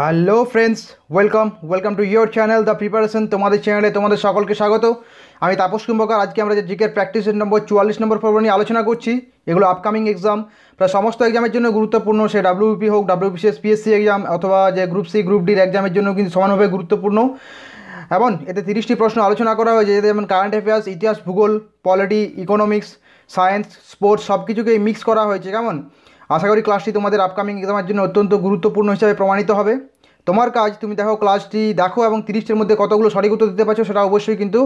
hello friends welcome welcome to your channel the preparation তোমাদের চ্যানেলে তোমাদের সকলকে স্বাগত আমি তাপস কুম্ভকার আজকে আমরা যে জিকের প্র্যাকটিসের নম্বর চুয়াল্লিশ নম্বর পর্ব নিয়ে আলোচনা করছি এগুলো আপকামিং এক্সাম প্রায় সমস্ত এক্সামের জন্য গুরুত্বপূর্ণ সে ডাব্লিউপি হোক ডাব্লিউবিসিএস পিএসসি এক্সাম অথবা যে গ্রুপ সি গ্রুপ ডির এক্সামের জন্য কিন্তু সমানভাবে গুরুত্বপূর্ণ এবং এতে তিরিশটি প্রশ্ন আলোচনা করা হয়েছে যেমন কারেন্ট অ্যাফেয়ার্স ইতিহাস ভূগোল পলিটি ইকোনমিক্স সায়েন্স স্পোর্টস সব কিছুকেই মিক্স করা হয়েছে কেমন আশা করি ক্লাসটি তোমাদের আপকামিং এক্সামের জন্য অত্যন্ত গুরুত্বপূর্ণ হিসাবে প্রমাণিত হবে তোমার কাজ তুমি দেখো ক্লাসটি দেখো এবং তিরিশটির মধ্যে কতগুলো সঠিক উত্তর দিতে পারছো সেটা অবশ্যই কিন্তু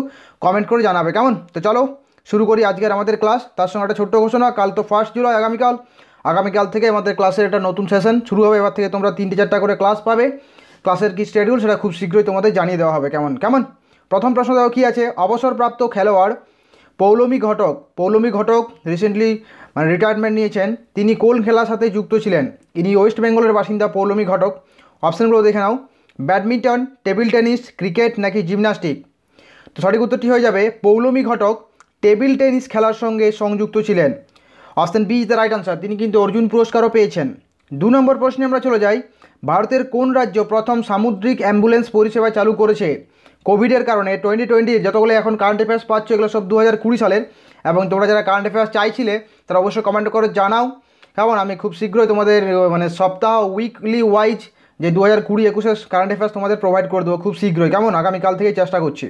কমেন্ট করে জানাবে কেমন তো চলো শুরু করি আজকের আমাদের ক্লাস তার সঙ্গে একটা ছোট্ট ঘোষণা কাল তো ফার্স্ট জুলাই আগামীকাল আগামীকাল থেকে আমাদের ক্লাসের একটা নতুন সেশন শুরু হবে এবার থেকে তোমরা তিনটে চারটা করে ক্লাস পাবে ক্লাসের কী স্টেডিউল সেটা খুব শীঘ্রই তোমাদের জানিয়ে দেওয়া হবে কেমন কেমন প্রথম প্রশ্ন দেখো কী আছে অবসরপ্রাপ্ত খেলোয়াড় পৌলমী ঘটক পৌলমী ঘটক রিসেন্টলি মানে রিটায়ারমেন্ট নিয়েছেন তিনি কোন খেলার সাথে যুক্ত ছিলেন ইনি ওয়েস্ট বেঙ্গলের বাসিন্দা পৌলমী ঘটক অপশানগুলো দেখে নাও ব্যাডমিন্টন টেবিল টেনিস ক্রিকেট নাকি জিমনাস্টিক তো সঠিক উত্তরটি হয়ে যাবে পৌলমী ঘটক টেবিল টেনিস খেলার সঙ্গে সংযুক্ত ছিলেন option B is the right answer তিনি কিন্তু অর্জুন পুরস্কারও পেয়েছেন দু নম্বর প্রশ্নে আমরা চলে যাই ভারতের কোন রাজ্য প্রথম সামুদ্রিক অ্যাম্বুলেন্স পরিষেবা চালু করেছে কোভিডের কারণে টোয়েন্টি টোয়েন্টি যতগুলো এখন কারেন্ট অ্যাফেয়ার্স পাচ্ছ এগুলো সব দু হাজার কুড়ি সালের এবং তোমরা যারা কারেন্ট অ্যাফেয়ার্স চাইছিলে তারা অবশ্যই কমেন্ট করে জানাও কেমন আমি খুব শীঘ্রই তোমাদের মানে সপ্তাহ উইকলি ওয়াইজ যে দু হাজার কুড়ি একুশের কারেন্ট অ্যাফেয়ার্স তোমাদের প্রোভাইড করে দেবো খুব শীঘ্রই কেমন আগামীকাল থেকে চেষ্টা করছি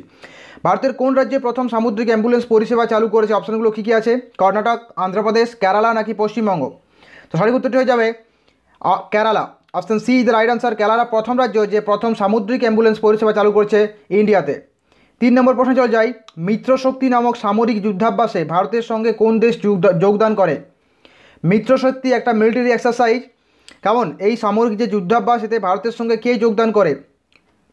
ভারতের কোন রাজ্যে প্রথম সামুদ্রিক অ্যাম্বুলেন্স পরিষেবা চালু করেছে অপশানগুলো কী কী আছে কর্ণাটক অন্ধ্রপ্রদেশ কেরালা নাকি পশ্চিমবঙ্গ তো সঠিক উত্তরটি হয়ে যাবে Kerala option C is right answer Kerala প্রথম রাজ্য যে প্রথম সামুদ্রিক অ্যাম্বুলেন্স পরিষেবা চালু করছে ইন্ডিয়াতে তিন নম্বর প্রশ্নে চলে যাই মিত্রশক্তি নামক সামরিক যুদ্ধাভ্যাসে ভারতের সঙ্গে কোন দেশ যোগদান করে মিত্রশক্তি একটা মিলিটারি এক্সারসাইজ কেমন এই সামরিক যে যুদ্ধাভ্যাস এতে ভারতের সঙ্গে কে যোগদান করে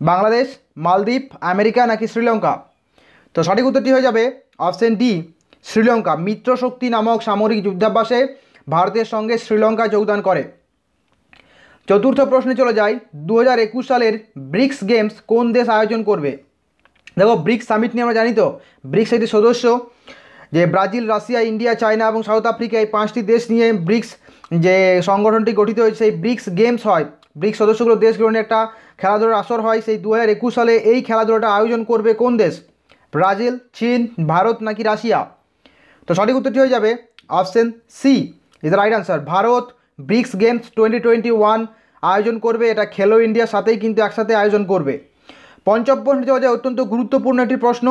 বাংলাদেশ মালদ্বীপ আমেরিকা নাকি শ্রীলঙ্কা তো সঠিক উত্তরটি হয়ে যাবে অপশন ডি শ্রীলঙ্কা মিত্রশক্তি নামক সামরিক যুদ্ধাভ্যাসে ভারতের সঙ্গে শ্রীলঙ্কা যোগদান করে চতুর্থ প্রশ্নে চলে যায় দু সালের ব্রিক্স গেমস কোন দেশ আয়োজন করবে দেখো ব্রিক্স সামিট নিয়ে আমরা জানি তো ব্রিক্স একটি সদস্য যে ব্রাজিল রাশিয়া ইন্ডিয়া চায়না এবং সাউথ আফ্রিকা এই পাঁচটি দেশ নিয়ে ব্রিক্স যে সংগঠনটি গঠিত হয়েছে সেই ব্রিক্স গেমস হয় ব্রিক্স সদস্যগুলো দেশগুলো নিয়ে একটা খেলাধুলার আসর হয় সেই দু হাজার সালে এই খেলাধুলাটা আয়োজন করবে কোন দেশ ব্রাজিল চীন ভারত নাকি রাশিয়া তো সঠিক উত্তরটি হয়ে যাবে option C is right answer Bharat BRICS games twenty twenty one আয়োজন করবে এটা খেলো ইন্ডিয়ার সাথেই কিন্তু একসাথে আয়োজন করবে পঞ্চম প্রশ্ন হচ্ছে অত্যন্ত গুরুত্বপূর্ণ একটি প্রশ্ন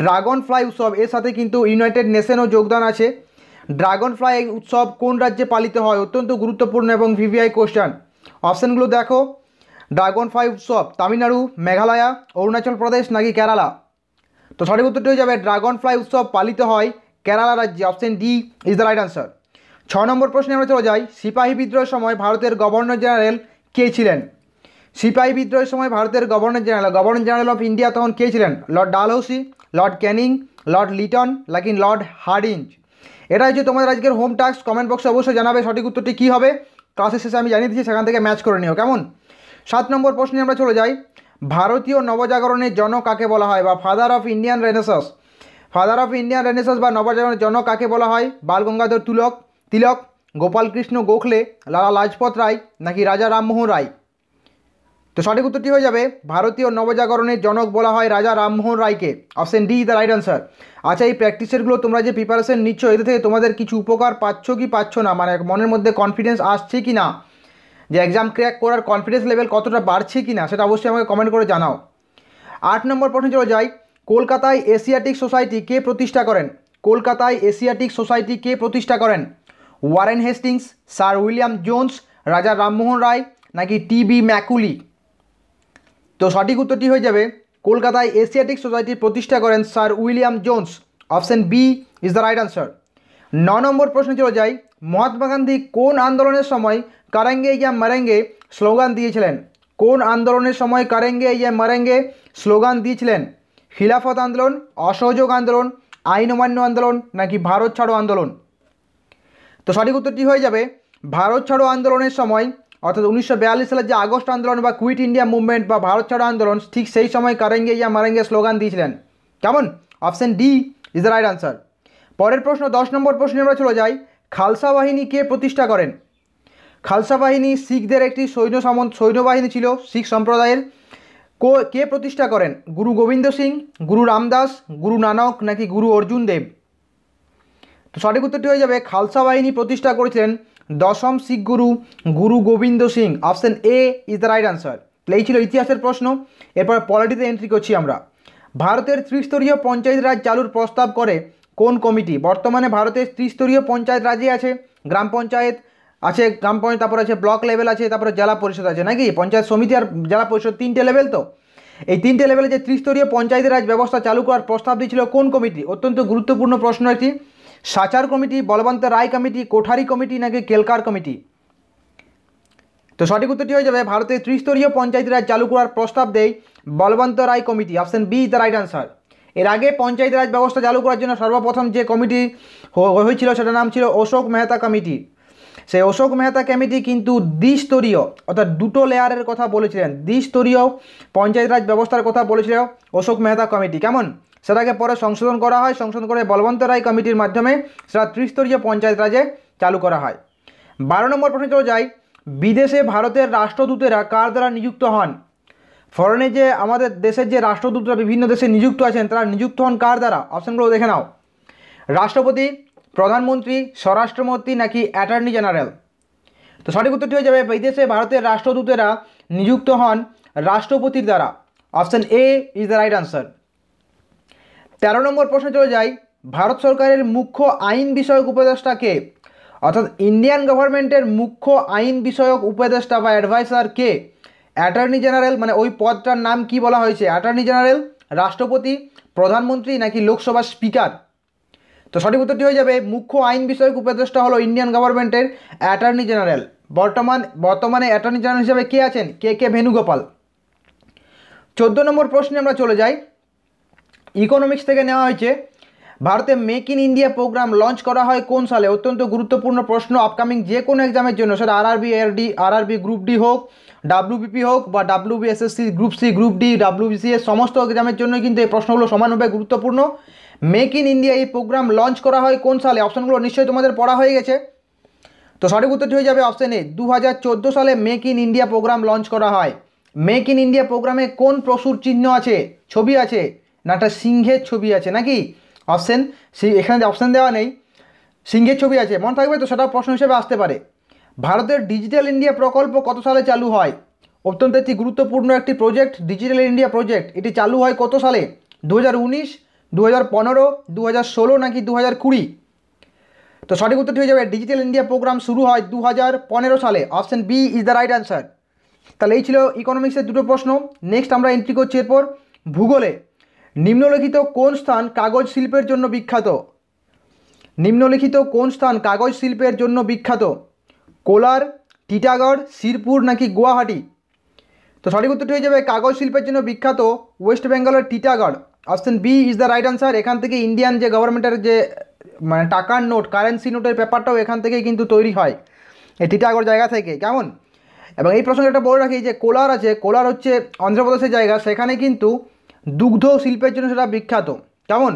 ড্রাগন ফ্লাই উৎসব এর সাথে কিন্তু ইউনাইটেড নেশনও যোগদান আছে ড্রাগন ফ্লাই উৎসব কোন রাজ্যে পালিত হয় অত্যন্ত গুরুত্বপূর্ণ এবং ভিভিআই কোশ্চান অপশানগুলো দেখো ড্রাগন ফ্লাই উৎসব তামিলনাড়ু মেঘালয়া অরুণাচল প্রদেশ নাকি কেরালা তো সঠিক উত্তরটি হয়ে যাবে ড্রাগন ফ্লাই উৎসব পালিত হয় কেরালা রাজ্যে option D is the right answer ছ নম্বর প্রশ্নে আমরা চলে যাই সিপাহী বিদ্রোহের সময় ভারতের গভর্নর জেনারেল কে ছিলেন সিপাহি বিদ্রোহের সময় ভারতের governor general governor general of India তখন কে ছিলেন Lord Dalhousie Lord Canning Lord Lytton লাকিন লর্ড হার্ডিঞ্জ এটা হচ্ছে তোমাদের আজকের হোম টাস্ক কমেন্ট বক্সে অবশ্যই জানাবে সঠিক উত্তরটি কী হবে ক্লাসের শেষে আমি জানিয়ে দিচ্ছি সেখান থেকে ম্যাচ করে নিও কেমন সাত নম্বর প্রশ্নে আমরা চলে যাই ভারতীয় নবজাগরণের জনক কাকে বলা হয় বা father of Indian renaissance father of Indian renaissance বা নবজাগরণের জনক কাকে বলা হয় বাল গঙ্গাধর তুলক তিলক গোপালকৃষ্ণ গোখলে লালা লাজপত রায় নাকি রাজা রামমোহন রায় তো সঠিক উত্তরটি হয়ে যাবে ভারতীয় নবজাগরণের জনক বলা হয় রাজা রামমোহন রায়কে option D the right answer আচ্ছা এই প্র্যাকটিসেরগুলো তোমরা যে প্রিপারেশন নিচ্ছ এতে থেকে তোমাদের কিছু উপকার পাচ্ছ কি পাচ্ছ না মানে মনের মধ্যে কনফিডেন্স আসছে কি না যে এক্সাম ক্র্যাক করার কনফিডেন্স লেভেল কতটা বাড়ছে কি না সেটা অবশ্যই আমাকে কমেন্ট করে জানাও আট নম্বর প্রশ্ন চলে যাই কলকাতায় এশিয়াটিক সোসাইটি কে প্রতিষ্ঠা করেন কলকাতায় এশিয়াটিক সোসাইটি কে প্রতিষ্ঠা করেন Warren Hastings sir William Jones Raja Rammohan রায় নাকি টি বি ম্যাকুলি তো সঠিক উত্তরটি হয়ে যাবে কলকাতায় এশিয়াটিক সোসাইটি প্রতিষ্ঠা করেন sir William Jones option B is the right answer ন নম্বর প্রশ্ন চলে যায় মহাত্মা গান্ধী কোন আন্দোলনের সময় কারেঙ্গে ইয়া মারেঙ্গে স্লোগান দিয়েছিলেন কোন আন্দোলনের সময় কারেঙ্গে ইয়া মারেঙ্গে স্লোগান দিয়েছিলেন খিলাফত আন্দোলন অসহযোগ আন্দোলন আইন অমান্য আন্দোলন নাকি ভারত ছাড়ো আন্দোলন তো সঠিক উত্তরটি হয়ে যাবে ভারত ছাড়ো আন্দোলনের সময় অর্থাৎ উনিশশো সালের যে আগস্ট আন্দোলন বা কুইট ইন্ডিয়া মুভমেন্ট বা ভারত ছাড়ো আন্দোলন ঠিক সেই সময় কারেঙ্গে ইয়া মারেঙ্গে স্লোগান দিয়েছিলেন কেমন option D is the right answer পরের প্রশ্ন দশ নম্বর প্রশ্নে আমরা চলে যাই খালসা বাহিনী কে প্রতিষ্ঠা করেন খালসা বাহিনী শিখদের একটি সৈন্য সৈন্যবাহিনী ছিল শিখ সম্প্রদায়ের কো কে প্রতিষ্ঠা করেন গুরু গোবিন্দ সিং গুরু রামদাস গুরু নানক নাকি গুরু অর্জুন দেব তো সঠিক উত্তরটি হয়ে যাবে খালসা বাহিনী প্রতিষ্ঠা করেছিলেন দশম Sikh guru Guru Gobind Singh option A is the right answer এই ছিল ইতিহাসের প্রশ্ন এরপর পলিটিতে এন্ট্রি করছি আমরা ভারতের ত্রিস্তরীয় পঞ্চায়েত রাজ চালুর প্রস্তাব করে কোন কমিটি বর্তমানে ভারতের ত্রিস্তরীয় পঞ্চায়েত রাজই আছে গ্রাম পঞ্চায়েত আছে গ্রাম পঞ্চায়েত তারপর আছে ব্লক লেভেল আছে তারপরে জেলা পরিষদ আছে নাকি পঞ্চায়েত সমিতি আর জেলা পরিষদ তিনটে লেভেল তো এই তিনটে লেভেলে যে ত্রিস্তরীয় পঞ্চায়েত রাজ ব্যবস্থা চালু করার প্রস্তাব দিয়েছিল কোন কমিটি অত্যন্ত গুরুত্বপূর্ণ প্রশ্ন একটি Sachar committee Balwant Rai committee Kothari committee নাকি কেলকার কমিটি তো সঠিক উত্তরটি হয়ে যাবে ভারতের ত্রিস্তরীয় পঞ্চায়েত রাজ চালু করার প্রস্তাব দেয় Balwant Rai committee option B is the right answer এর আগে পঞ্চায়েত রাজ ব্যবস্থা চালু করার জন্য সর্বপ্রথম যে কমিটি হয়েছিল সেটার নাম ছিল অশোক মেহতা কমিটি সেই অশোক মেহতা কমিটি কিন্তু দ্বিস্তরীয় অর্থাৎ দুটো লেয়ারের কথা বলেছিলেন দ্বিস্তরীয় পঞ্চায়েত রাজ ব্যবস্থার কথা বলেছিল অশোক মেহতা কমিটি কেমন সেটাকে পরে সংশোধন করা হয় সংশোধন করে বলবন্ত রায় কমিটির মাধ্যমে সেটা ত্রিস্তরীয় পঞ্চায়েত রাজে চালু করা হয় বারো নম্বর প্রশ্ন চলে যায় বিদেশে ভারতের রাষ্ট্রদূতেরা কার দ্বারা নিযুক্ত হন ফরেনে যে আমাদের দেশের যে রাষ্ট্রদূতরা বিভিন্ন দেশে নিযুক্ত আছেন তারা নিযুক্ত হন কার দ্বারা অপশানগুলো দেখে নাও রাষ্ট্রপতি প্রধানমন্ত্রী স্বরাষ্ট্রমন্ত্রী নাকি অ্যাটর্নি জেনারেল তো সঠিক উত্তরটি হয়ে যাবে বিদেশে ভারতের রাষ্ট্রদূতেরা নিযুক্ত হন রাষ্ট্রপতির দ্বারা option A is the right answer তেরো নম্বর প্রশ্নে চলে যাই ভারত সরকারের মুখ্য আইন বিষয়ক উপদেষ্টা কে অর্থাৎ ইন্ডিয়ান গভর্নমেন্টের মুখ্য আইন বিষয়ক উপদেষ্টা বা অ্যাডভাইসার কে অ্যাটর্নি জেনারেল মানে ওই পদটার নাম কি বলা হয়েছে অ্যাটর্নি জেনারেল রাষ্ট্রপতি প্রধানমন্ত্রী নাকি লোকসভা স্পিকার তো সঠিক উত্তরটি হয়ে যাবে মুখ্য আইন বিষয়ক উপদেষ্টা হলো ইন্ডিয়ান গভর্নমেন্টের অ্যাটর্নি জেনারেল বর্তমান বর্তমানে অ্যাটর্নি জেনারেল হিসেবে কে আছেন কে কে ভেনুগোপাল চোদ্দো নম্বর প্রশ্নে আমরা চলে যাই ইকোনমিক্স থেকে নেওয়া হয়েছে ভারতে make in India program launch করা হয় কোন সালে অত্যন্ত গুরুত্বপূর্ণ প্রশ্ন আপকামিং যে কোনো এক্সামের জন্য সেটা D R RRB group D হোক ডাব্লিউবিপি হোক বা WBSSC group C group D WBCS সমস্ত এক্সামের জন্য কিন্তু এই প্রশ্নগুলো সমানভাবে গুরুত্বপূর্ণ মেক ইন ইন্ডিয়া এই প্রোগ্রাম লঞ্চ করা হয় কোন সালে অপশনগুলো নিশ্চয়ই তোমাদের পড়া হয়ে গেছে তো সঠিক উত্তরটি হয়ে যাবে অপশন এ দু সালে make in India program launch করা হয় মেক ইন ইন্ডিয়া প্রোগ্রামে কোন প্রসুর চিহ্ন আছে ছবি আছে না একটা সিংহের ছবি আছে নাকি অপশান সি এখানে অপশান দেওয়া নেই সিংহের ছবি আছে মনে থাকবে তো সেটা প্রশ্ন হিসেবে আসতে পারে ভারতের ডিজিটাল ইন্ডিয়া প্রকল্প কত সালে চালু হয় অত্যন্ত একটি গুরুত্বপূর্ণ একটি প্রজেক্ট ডিজিটাল ইন্ডিয়া প্রজেক্ট এটি চালু হয় কত সালে দু হাজার উনিশ দু হাজার পনেরো দু হাজার ষোলো নাকি দু হাজার কুড়ি তো সঠিক উত্তরটি হয়ে যাবে ডিজিটাল ইন্ডিয়া প্রোগ্রাম শুরু হয় দু হাজার পনেরো সালে option B is the right answer তাহলে এই ছিল ইকোনমিক্সের দুটো প্রশ্ন নেক্সট আমরা এন্ট্রি করছি এরপর ভূগোলে নিম্নলিখিত কোন স্থান কাগজ শিল্পের জন্য বিখ্যাত নিম্নলিখিত কোন স্থান কাগজ শিল্পের জন্য বিখ্যাত কোলার টিটাগড় শিরপুর নাকি গুয়াহাটি তো সঠিক উত্তরটি হয়ে যাবে কাগজ শিল্পের জন্য বিখ্যাত ওয়েস্ট বেঙ্গলের Titagarh option B is the right answer এখান থেকে ইন্ডিয়ান যে গভর্নমেন্টের যে মানে টাকার নোট কারেন্সি নোটের পেপারটাও এখান থেকেই কিন্তু তৈরি হয় এই টিটাগড় জায়গা থেকে কেমন এবং এই প্রসঙ্গে একটা বলে রাখি যে কোলার আছে কোলার হচ্ছে অন্ধ্রপ্রদেশের জায়গা সেখানে কিন্তু দুগ্ধ শিল্পের জন্য সেটা বিখ্যাত কেমন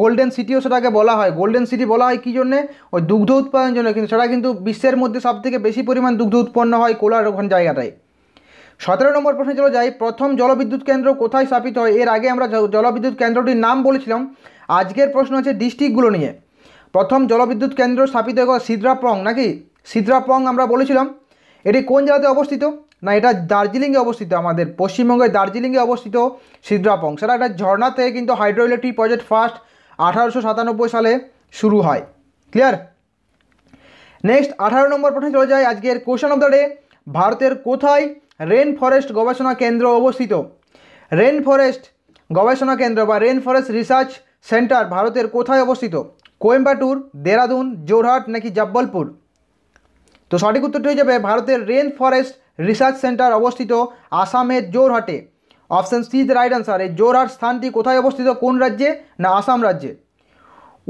গোল্ডেন সিটিও সেটাকে বলা হয় গোল্ডেন সিটি বলা হয় কী জন্যে ওই দুগ্ধ উৎপাদনের জন্য কিন্তু সেটা কিন্তু বিশ্বের মধ্যে সবথেকে বেশি পরিমাণ দুগ্ধ উৎপন্ন হয় কোলার ওখান জায়গাটায় সতেরো নম্বর প্রশ্নে চলে যাই প্রথম জলবিদ্যুৎ কেন্দ্র কোথায় স্থাপিত হয় এর আগে আমরা জলবিদ্যুৎ কেন্দ্রটির নাম বলেছিলাম আজকের প্রশ্ন হচ্ছে ডিস্ট্রিক্টগুলো নিয়ে প্রথম জলবিদ্যুৎ কেন্দ্র স্থাপিত হয় সিদ্রাপং নাকি সিদ্রাপ্রং আমরা বলেছিলাম এটি কোন জেলাতে অবস্থিত না এটা দার্জিলিংয়ে অবস্থিত আমাদের পশ্চিমবঙ্গের দার্জিলিংয়ে অবস্থিত সিদ্রাপং সেটা একটা ঝর্ণা থেকে কিন্তু হাইড্রো ইলেকট্রিক প্রজেক্ট ফার্স্ট আঠারোশো সাতানব্বই সালে শুরু হয় ক্লিয়ার নেক্সট আঠারো নম্বর প্রশ্নে চলে যায় আজকের কোশ্চেন অফ দ্য ডে ভারতের কোথায় রেন ফরেস্ট গবেষণা কেন্দ্র অবস্থিত রেন ফরেস্ট গবেষণা কেন্দ্র বা রেন ফরেস্ট রিসার্চ সেন্টার ভারতের কোথায় অবস্থিত কোয়েম্বাটুর দেরাদুন জোরহাট নাকি জব্বলপুর তো সঠিক উত্তরটি হয়ে যাবে ভারতের রেন ফরেস্ট রিসার্চ সেন্টার অবস্থিত আসামের জোরহাটে option C the right answer এই জোরহাট স্থানটি কোথায় অবস্থিত কোন রাজ্যে না আসাম রাজ্যে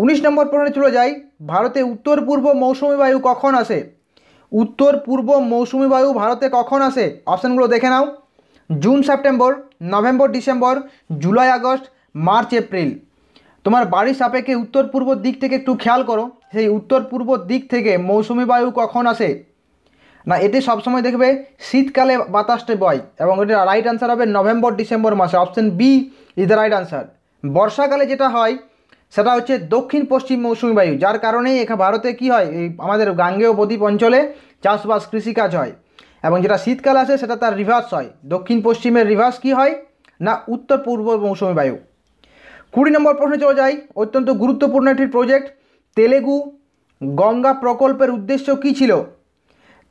উনিশ নম্বর প্রশ্নে চলে যাই ভারতে উত্তর পূর্ব মৌসুমি বায়ু কখন আসে উত্তর পূর্ব মৌসুমি বায়ু ভারতে কখন আসে অপশানগুলো দেখে নাও June September November December July August March April তোমার বাড়ির সাপেক্ষে উত্তর পূর্ব দিক থেকে একটু খেয়াল করো সেই উত্তর পূর্ব দিক থেকে মৌসুমি বায়ু কখন আসে না এটি সবসময় দেখবে শীতকালে বাতাসটা বয় এবং এটা রাইট আনসার হবে নভেম্বর ডিসেম্বর মাসে option B is the right answer বর্ষাকালে যেটা হয় সেটা হচ্ছে দক্ষিণ পশ্চিম মৌসুমি বায়ু যার কারণে এখানে ভারতে কি হয় এই আমাদের গাঙ্গেয় বদ্বীপ অঞ্চলে চাষবাস কৃষিকাজ হয় এবং যেটা শীতকাল আসে সেটা তার রিভার্স হয় দক্ষিণ পশ্চিমের রিভার্স কি হয় না উত্তর পূর্ব মৌসুমি বায়ু কুড়ি নম্বর প্রশ্নে চলে যাই অত্যন্ত গুরুত্বপূর্ণ একটি প্রজেক্ট তেলেগু গঙ্গা প্রকল্পের উদ্দেশ্য কী ছিল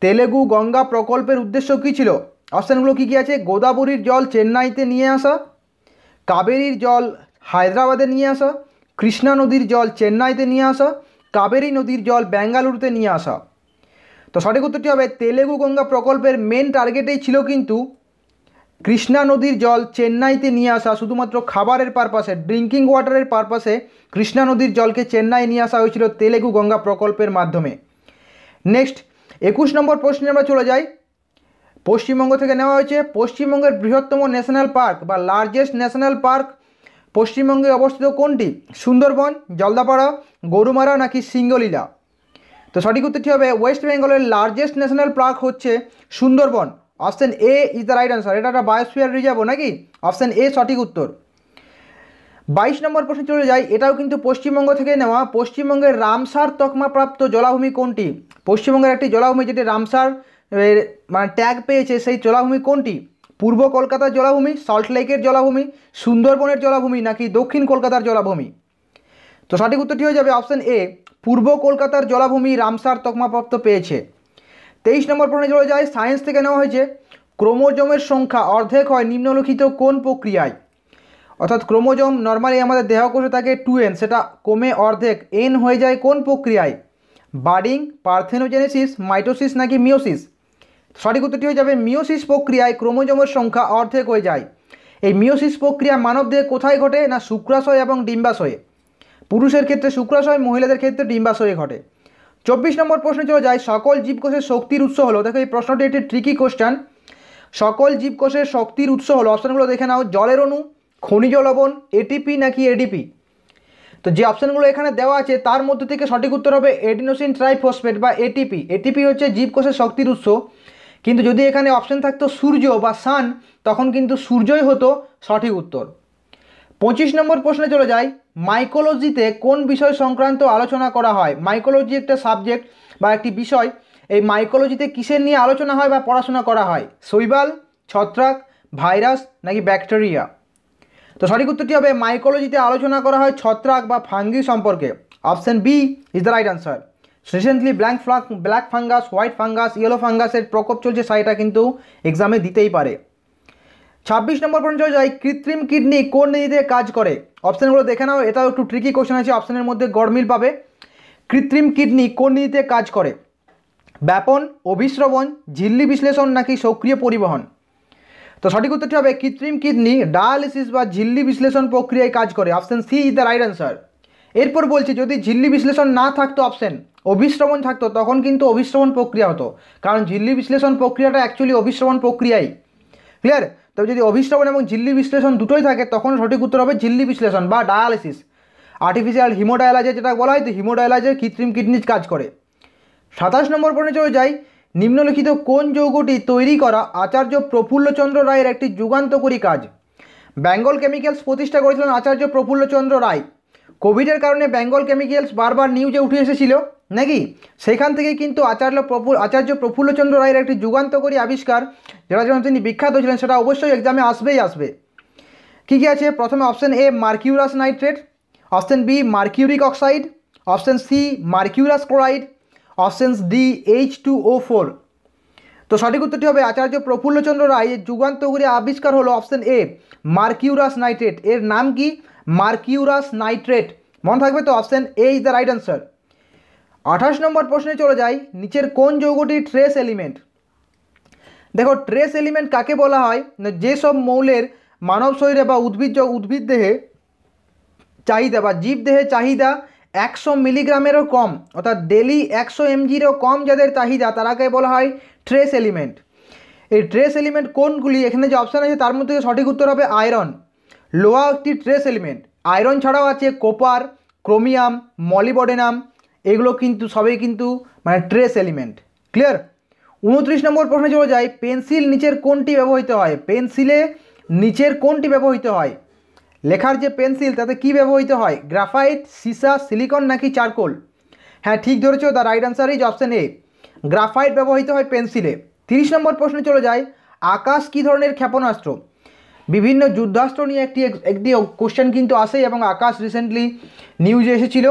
তেলেগু গঙ্গা প্রকল্পের উদ্দেশ্য কী ছিল অপশানগুলো কী কী আছে গোদাবরীর জল চেন্নাইতে নিয়ে আসা কাবেরীর জল হায়দ্রাবাদে নিয়ে আসা কৃষ্ণা নদীর জল চেন্নাইতে নিয়ে আসা কাবেরী নদীর জল বেঙ্গালুরুতে নিয়ে আসা তো সঠিক উত্তরটি হবে তেলেগু গঙ্গা প্রকল্পের মেন টার্গেটেই ছিল কিন্তু কৃষ্ণা নদীর জল চেন্নাইতে নিয়ে আসা শুধুমাত্র খাবারের পারপাসে ড্রিঙ্কিং ওয়াটারের পারপাসে কৃষ্ণা নদীর জলকে চেন্নাই নিয়ে আসা হয়েছিল তেলেগু গঙ্গা প্রকল্পের মাধ্যমে নেক্সট একুশ নম্বর প্রশ্নে আমরা চলে যাই পশ্চিমবঙ্গ থেকে নেওয়া হয়েছে পশ্চিমবঙ্গের বৃহত্তম ন্যাশনাল পার্ক বা লার্জেস্ট ন্যাশনাল পার্ক পশ্চিমবঙ্গে অবস্থিত কোনটি সুন্দরবন জলদাপাড়া গরুমারা নাকি সিঙ্গলীলা তো সঠিক উত্তরটি হবে ওয়েস্ট বেঙ্গলের লার্জেস্ট ন্যাশনাল পার্ক হচ্ছে Sundarban option A is the right answer এটা একটা বায়োস্ফিয়ার রিজার্ভ নাকি অপশান এ সঠিক উত্তর বাইশ নম্বর প্রশ্ন চলে যায় এটাও কিন্তু পশ্চিমবঙ্গ থেকে নেওয়া পশ্চিমবঙ্গের রামসার তকমাপ্রাপ্ত জলাভূমি কোনটি পশ্চিমবঙ্গের একটি জলাভূমি যেটি রামসার মানে ট্যাগ পেয়েছে সেই জলাভূমি কোনটি পূর্ব কলকাতার জলাভূমি সল্টলেকের জলাভূমি সুন্দরবনের জলাভূমি নাকি দক্ষিণ কলকাতার জলাভূমি তো সঠিক উত্তরটি হয়ে যাবে অপশান এ পূর্ব কলকাতার জলাভূমি রামসার তকমাপ্রাপ্ত পেয়েছে তেইশ নম্বর প্রশ্নে চলে যায় সায়েন্স থেকে নেওয়া হয়েছে ক্রোমোজোমের সংখ্যা অর্ধেক হয় নিম্নলিখিত কোন প্রক্রিয়ায় অর্থাৎ ক্রোমোজোম নর্মালি আমাদের দেহকোষে থাকে টু এন সেটা কমে অর্ধেক এন হয়ে যায় কোন প্রক্রিয়ায় বার্ডিং পার্থেনোজেনেসিস মাইটোসিস নাকি মিওসিস সঠিক উত্তরটি হয়ে যাবে মিওসিস প্রক্রিয়ায় ক্রোমোজোমের সংখ্যা অর্ধেক হয়ে যায় এই মিওসিস প্রক্রিয়া মানবদেহে কোথায় ঘটে না শুক্রাশয় এবং ডিম্বাশয়ে পুরুষের ক্ষেত্রে শুক্রাশয় মহিলাদের ক্ষেত্রে ডিম্বাশয়ে ঘটে চব্বিশ নম্বর প্রশ্নে চলে যায় সকল জীবকোষের শক্তির উৎস হলো দেখো এই প্রশ্নটি একটি ট্রিকি কোশ্চান সকল জীবকোষের শক্তির উৎস হলো অপশানগুলো দেখে নাও জলের অণু খনিজ লবণ এটিপি নাকি এডিপি তো যে অপশানগুলো এখানে দেওয়া আছে তার মধ্যে থেকে সঠিক উত্তর হবে এডিনোসিন ট্রাইফসফেট বা এটিপি এটিপি হচ্ছে জীবকোষের শক্তির উৎস কিন্তু যদি এখানে অপশান থাকতো সূর্য বা সান তখন কিন্তু সূর্যই হতো সঠিক উত্তর পঁচিশ নম্বর প্রশ্নে চলে যাই মাইকোলজিতে কোন বিষয় সংক্রান্ত আলোচনা করা হয় মাইকোলজি একটা সাবজেক্ট বা একটি বিষয় এই মাইকোলজিতে কিসের নিয়ে আলোচনা হয় বা পড়াশোনা করা হয় শৈবাল ছত্রাক ভাইরাস নাকি ব্যাকটেরিয়া তো সঠিক উত্তরটি হবে মাইকোলজিতে আলোচনা করা হয় ছত্রাক বা ফাঙ্গি সম্পর্কে option B is the right answer recently black flak black fungus white fungus yellow ফাঙ্গাসের প্রকোপ চলছে সাইটা কিন্তু এক্সামে দিতেই পারে ছাব্বিশ নম্বর পর্যন্ত যায় কৃত্রিম কিডনি কোন নদীতে কাজ করে অপশানগুলো দেখে নাও এটাও একটু ট্রিকি কোশ্চেন আছে অপশানের মধ্যে গড়মিল পাবে কৃত্রিম কিডনি কোন নদীতে কাজ করে ব্যাপন অভিশ্রবণ ঝিল্লি বিশ্লেষণ নাকি সক্রিয় পরিবহন তো সঠিক উত্তরটি হবে কৃত্রিম কিডনি ডায়ালিসিস বা ঝিল্লি বিশ্লেষণ প্রক্রিয়ায় কাজ করে option C is the right answer এরপর বলছি যদি ঝিল্লি বিশ্লেষণ না থাকতো অপশান অভিশ্রবণ থাকতো তখন কিন্তু অভিশ্রবণ প্রক্রিয়া হতো কারণ ঝিল্লি বিশ্লেষণ প্রক্রিয়াটা অ্যাকচুয়ালি অভিশ্রবণ প্রক্রিয়াই ক্লিয়ার তবে যদি অভিশ্রবণ এবং ঝিল্লি বিশ্লেষণ দুটোই থাকে তখন সঠিক উত্তর হবে ঝিল্লি বিশ্লেষণ বা ডায়ালিসিস আর্টিফিশিয়াল হিমোডায়ালাইজার যেটা বলা হয় তো হিমোডায়ালাইজার কৃত্রিম কিডনির কাজ করে সাতাশ নম্বর পর্যন্ত যাই নিম্নলিখিত কোন যৌগটি তৈরি করা আচার্য প্রফুল্লচন্দ্র রায়ের একটি যুগান্তকরী কাজ বেঙ্গল কেমিক্যালস প্রতিষ্ঠা করেছিলেন আচার্য প্রফুল্লচন্দ্র রায় কোভিডের কারণে বেঙ্গল কেমিক্যালস বারবার নিউজে উঠে এসেছিল নাকি সেখান থেকে কিন্তু আচার্য প্রফুল আচার্য প্রফুল্লচন্দ্র রায়ের একটি যুগান্তকরী আবিষ্কার যেটা যখন তিনি বিখ্যাত ছিলেন সেটা অবশ্যই এক্সামে আসবেই আসবে কী কী আছে প্রথমে option A mercurous nitrate option B mercuric oxide option C mercurous chloride options D H two O four তো সঠিক উত্তরটি হবে আচার্য প্রফুল্লচন্দ্র রায়ের যুগান্তগুড়ি আবিষ্কার হলো অপশান এ মার্কিউরাস নাইট্রেট এর নাম কি মার্কিউরাস নাইট্রেট মনে থাকবে তো option A is the right answer আঠাশ নম্বর প্রশ্নে চলে যাই নিচের কোন যৌগটি ট্রেস এলিমেন্ট দেখো ট্রেস এলিমেন্ট কাকে বলা হয় না যেসব মৌলের মানব শরীরে বা উদ্ভিদ উদ্ভিদ দেহে চাহিদা বা জীব দেহে চাহিদা একশো মিলিগ্রামেরও কম অর্থাৎ ডেলি একশো এমজিরও কম যাদের চাহিদা তারাকে বলা হয় ট্রেস এলিমেন্ট এই ট্রেস এলিমেন্ট কোনগুলি এখানে যে অপশান আছে তার মধ্যে সঠিক উত্তর হবে আয়রন লোহা একটি ট্রেস এলিমেন্ট আয়রন ছাড়াও আছে কোপার ক্রোমিয়াম মলিবডেনাম এগুলো কিন্তু সবই কিন্তু মানে ট্রেস এলিমেন্ট ক্লিয়ার উনত্রিশ নম্বর প্রশ্নে চলে যায় পেন্সিল নিচের কোনটি ব্যবহৃত হয় পেন্সিলে নিচের কোনটি ব্যবহৃত হয় লেখার যে পেন্সিল তাতে কি ব্যবহৃত হয় গ্রাফাইট সিসা সিলিকন নাকি চারকোল হ্যাঁ ঠিক ধরেছ the right answer is option A graphite ব্যবহৃত হয় পেন্সিলে তিরিশ নম্বর প্রশ্নে চলে যায় আকাশ কি ধরনের ক্ষেপণাস্ত্র বিভিন্ন যুদ্ধাস্ত্র নিয়ে একটি একটি কোশ্চেন কিন্তু আসে এবং আকাশ রিসেন্টলি নিউজে এসেছিল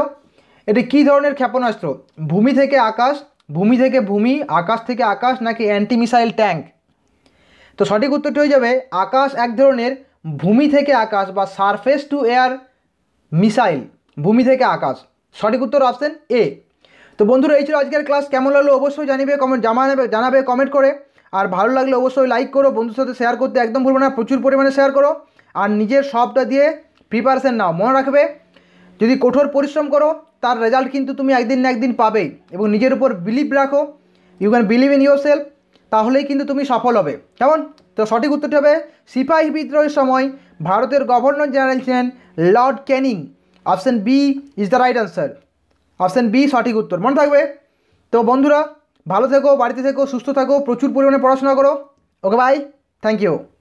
এটি কি ধরনের ক্ষেপণাস্ত্র ভূমি থেকে আকাশ ভূমি থেকে ভূমি আকাশ থেকে আকাশ নাকি অ্যান্টি মিসাইল ট্যাঙ্ক তো সঠিক উত্তরটি হয়ে যাবে আকাশ এক ধরনের ভূমি থেকে আকাশ বা সারফেস টু এয়ার মিসাইল ভূমি থেকে আকাশ সঠিক উত্তর অপশান এ তো বন্ধুরা এই ছিল আজকের ক্লাস কেমন লাগলো অবশ্যই জানিবে কমেন্ট জানাবে জানাবে কমেন্ট করে আর ভালো লাগলে অবশ্যই লাইক করো বন্ধুর সাথে শেয়ার করতে একদম ভুলবে না প্রচুর পরিমাণে শেয়ার করো আর নিজের সবটা দিয়ে প্রিপারেশান নাও মনে রাখবে যদি কঠোর পরিশ্রম করো তার রেজাল্ট কিন্তু তুমি একদিন না একদিন পাবেই এবং নিজের উপর বিলিভ রাখো you can believe in yourself তাহলেই কিন্তু তুমি সফল হবে কেমন তো সঠিক উত্তরটি হবে সিপাহী বিদ্রোহের সময় ভারতের গভর্নর জেনারেল ছিলেন Lord Canning option B is the right answer option B সঠিক উত্তর মনে থাকবে তো বন্ধুরা ভালো থেকো বাড়িতে থেকো সুস্থ থাকো প্রচুর পরিমাণে পড়াশোনা করো ওকে বাই থ্যাংক ইউ